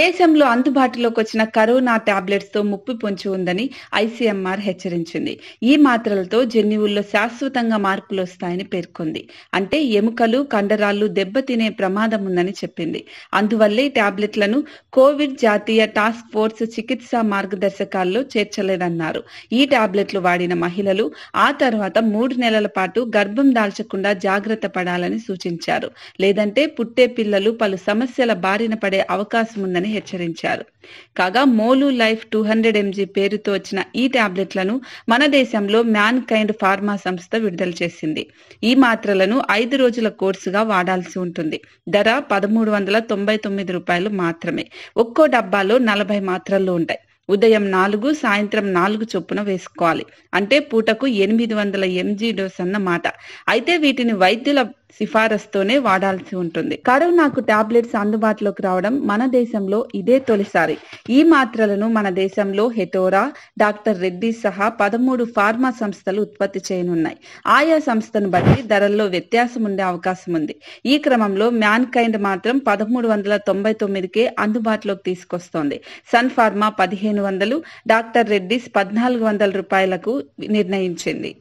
దేశంలో అందుబాటులోకి వచ్చిన కరోనా టాబ్లెట్స్ తో ముప్పు పొంచి ఉందని ఐసీఎంఆర్ హెచ్చరించింది ఈ మాత్రలతో జన్యువుల్లో శాశ్వతంగా మార్పులు వస్తాయని పేర్కొంది అంటే ఎముకలు కండరాలు దెబ్బతినే ప్రమాదం ఉందని చెప్పింది అందువల్లే టాబ్లెట్లను కోవిడ్ జాతీయ టాస్క్ ఫోర్స్ చికిత్సా మార్గదర్శకాల్లో చేర్చలేదన్నారు ఈ టాబ్లెట్లు వాడిన మహిళలు ఆ తర్వాత మూడు నెలల పాటు గర్భం దాల్చకుండా జాగ్రత్త పడాలని సూచించారు లేదంటే పుట్టే పిల్లలు పలు సమస్యల బారిన పడే అవకాశం ఉంటుందని హెచ్చరించారు కాగా Molulife two hundred mg పేరుతో వచ్చిన ఈ ట్యాబ్లెట్లను మన దేశంలో మ్యాన్ కైండ్ ఫార్మా సంస్థ విడుదల చేసింది ఈ మాత్రలను ఐదు రోజుల కోర్సుగా వాడాల్సి ఉంటుంది ధర పదమూడు వందల తొంభై తొమ్మిది రూపాయలు మాత్రమే ఒక్కో డబ్బాలో నలభై మాత్రలు ఉంటాయి ఉదయం నాలుగు సాయంత్రం నాలుగు చొప్పున వేసుకోవాలి అంటే పూటకు ఎనిమిది వందల ఎంజీ డోస్ అన్నమాట అయితే వీటిని వైద్యుల సిఫారసుతోనే వాడాల్సి ఉంటుంది కరోనాకు టాబ్లెట్స్ అందుబాటులోకి రావడం మన దేశంలో ఇదే తొలిసారి ఈ మాత్రలను మన దేశంలో హెటోరా డాక్టర్ రెడ్డి సహా పదమూడు ఫార్మా సంస్థలు ఉత్పత్తి చేయనున్నాయి ఆయా సంస్థను బట్టి ధరల్లో వ్యత్యాసం ఉండే అవకాశం ఉంది ఈ క్రమంలో మ్యాన్ కైండ్ మాత్రం పదమూడు వందల తొంభై తొమ్మిదికే అందుబాటులోకి తీసుకొస్తోంది సన్ ఫార్మా పదిహేను వందలు డాక్టర్ రెడ్డిస్ పద్నాలుగు వందల రూపాయలకు నిర్ణయించింది